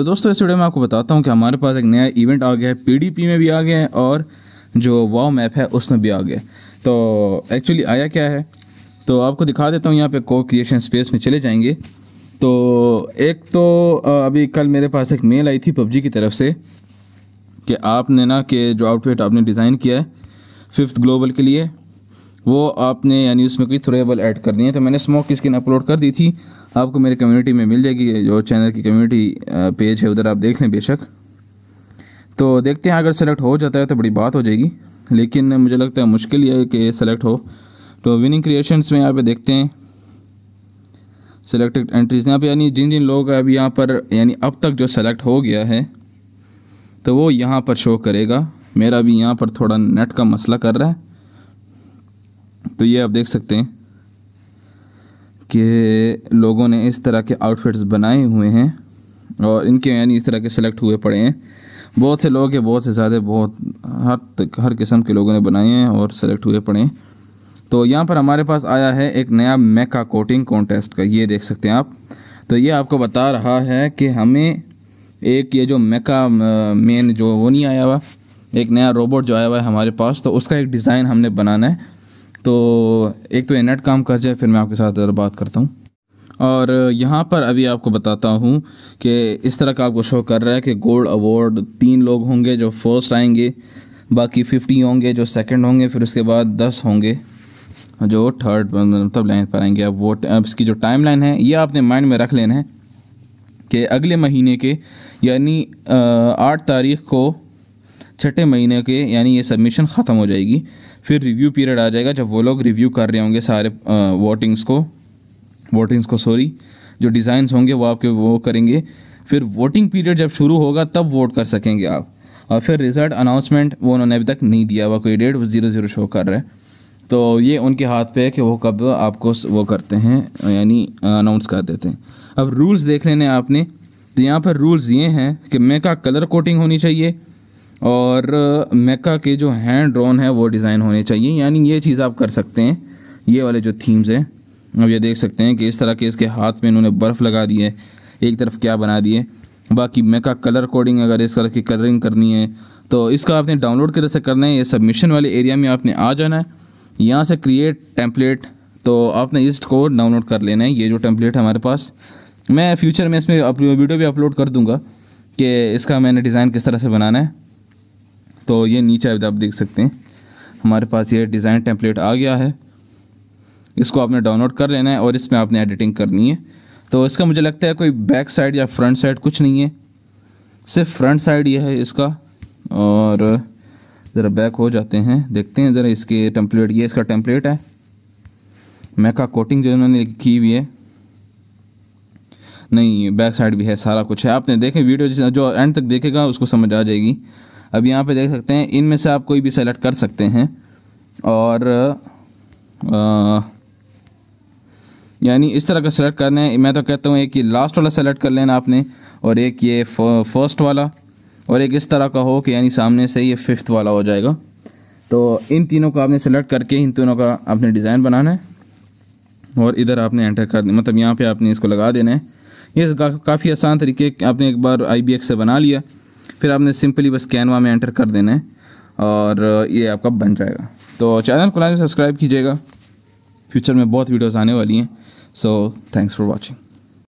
तो दोस्तों इस वीडियो में आपको बताता हूँ कि हमारे पास एक नया इवेंट आ गया है पीडीपी में भी आ गया है और जो वाव मैप है उसमें भी आ गया तो एक्चुअली आया क्या है तो आपको दिखा देता हूँ यहाँ पे को क्रिएशन स्पेस में चले जाएंगे तो एक तो अभी कल मेरे पास एक मेल आई थी पबजी की तरफ से कि आपने ना कि जो आउटफिट आपने डिज़ाइन किया है फिफ्थ ग्लोबल के लिए वो आपने यानी उसमें कोई थ्रोएबल ऐड करनी है तो मैंने स्मोक स्किन अपलोड कर दी थी आपको मेरे कम्युनिटी में मिल जाएगी जो चैनल की कम्युनिटी पेज है उधर आप देख लें बेशक तो देखते हैं अगर सेलेक्ट हो जाता है तो बड़ी बात हो जाएगी लेकिन मुझे लगता है मुश्किल ये है कि सेलेक्ट हो तो विनिंग क्रिएशंस में यहाँ पे देखते हैं सेलेक्टेड एंट्रीज यहाँ पे यानी जिन जिन लोग अब यहाँ पर यानी अब तक जो सेलेक्ट हो गया है तो वो यहाँ पर शो करेगा मेरा भी यहाँ पर थोड़ा नेट का मसला कर रहा है तो ये आप देख सकते हैं कि लोगों ने इस तरह के आउटफिट्स बनाए हुए हैं और इनके यानी इस तरह के सेलेक्ट हुए पड़े हैं बहुत से लोग हैं बहुत से ज़्यादा बहुत हर हर किस्म के लोगों ने बनाए हैं और सेलेक्ट हुए पड़े हैं तो यहाँ पर हमारे पास आया है एक नया मेका कोटिंग कॉन्टेस्ट का ये देख सकते हैं आप तो ये आपको बता रहा है कि हमें एक ये जो मेका मेन जो वो नहीं आया हुआ एक नया रोबोट जो आया हुआ है हमारे पास तो उसका एक डिज़ाइन हमने बनाना है तो एक तो इनट काम कर जाए फिर मैं आपके साथ बात करता हूँ और यहाँ पर अभी आपको बताता हूँ कि इस तरह का आपको शो कर रहा है कि गोल्ड अवार्ड तीन लोग होंगे जो फर्स्ट आएंगे बाकी फिफ्टी होंगे जो सेकंड होंगे फिर उसके बाद दस होंगे जो थर्ड मतलब लाइन पर आएंगे अब वो अब इसकी जो टाइम लाइन है ये आपने माइंड में रख लेना है कि अगले महीने के यानी आठ तारीख को छठे महीने के यानी ये सबमिशन ख़त्म हो जाएगी फिर रिव्यू पीरियड आ जाएगा जब वो लोग रिव्यू कर रहे होंगे सारे वोटिंग्स को वोटिंग्स को सॉरी जो डिज़ाइंस होंगे वो आपके वो करेंगे फिर वोटिंग पीरियड जब शुरू होगा तब वोट कर सकेंगे आप और फिर रिज़ल्ट अनाउंसमेंट वो उन्होंने अभी तक नहीं दिया हुआ कोई डेट वो ज़ीरो ज़ीरो शो कर रहा है तो ये उनके हाथ पे है कि वो कब आपको वो करते हैं यानी अनाउंस कर देते हैं अब रूल्स देख लेने आपने तो यहाँ पर रूल्स ये हैं कि मेका कलर कोटिंग होनी चाहिए और मेका के जो हैंड ड्रोन है वो डिज़ाइन होने चाहिए यानी ये चीज़ आप कर सकते हैं ये वाले जो थीम्स हैं अब ये देख सकते हैं कि इस तरह के इसके हाथ में इन्होंने बर्फ़ लगा दी है एक तरफ क्या बना दिए बाकी मेका कलर कोडिंग अगर इस तरह की कलरिंग करनी है तो इसका आपने डाउनलोड कर से करना है ये सबमिशन वाले एरिया में आपने आ जाना है यहाँ से क्रिएट टेम्पलेट तो आपने इसको डाउनलोड कर लेना है ये जो टेम्पलेट है हमारे पास मैं फ्यूचर में इसमें वीडियो भी अपलोड कर दूँगा कि इसका मैंने डिज़ाइन किस तरह से बनाना है तो ये नीचे आप देख सकते हैं हमारे पास ये डिज़ाइन टेम्पलेट आ गया है इसको आपने डाउनलोड कर लेना है और इसमें आपने एडिटिंग करनी है तो इसका मुझे लगता है कोई बैक साइड या फ्रंट साइड कुछ नहीं है सिर्फ फ्रंट साइड ये है इसका और ज़रा बैक हो जाते हैं देखते हैं ज़रा इसके टेम्पलेट ये इसका टेम्पलेट है मैका कोटिंग जो इन्होंने की हुई है नहीं बैक साइड भी है सारा कुछ है आपने देखें वीडियो जो एंड तक देखेगा उसको समझ आ जाएगी अब यहाँ पे देख सकते हैं इनमें से आप कोई भी सेलेक्ट कर सकते हैं और यानी इस तरह का सेलेक्ट करना है मैं तो कहता हूँ एक ये लास्ट वाला सेलेक्ट कर लेना आपने और एक ये फर्स्ट वाला और एक इस तरह का हो कि यानी सामने से ये फिफ्थ वाला हो जाएगा तो इन तीनों को आपने सेलेक्ट करके इन तीनों का आपने डिज़ाइन बनाना है और इधर आपने एंटर कर मतलब यहाँ पे आपने इसको लगा देना है ये काफ़ी आसान तरीके आपने एक बार आई से बना लिया फिर आपने सिंपली बस कैनवा में एंटर कर देना है और ये आपका बन जाएगा तो चैनल को लाइन सब्सक्राइब कीजिएगा फ्यूचर में बहुत वीडियोस आने वाली हैं सो थैंक्स फॉर वॉचिंग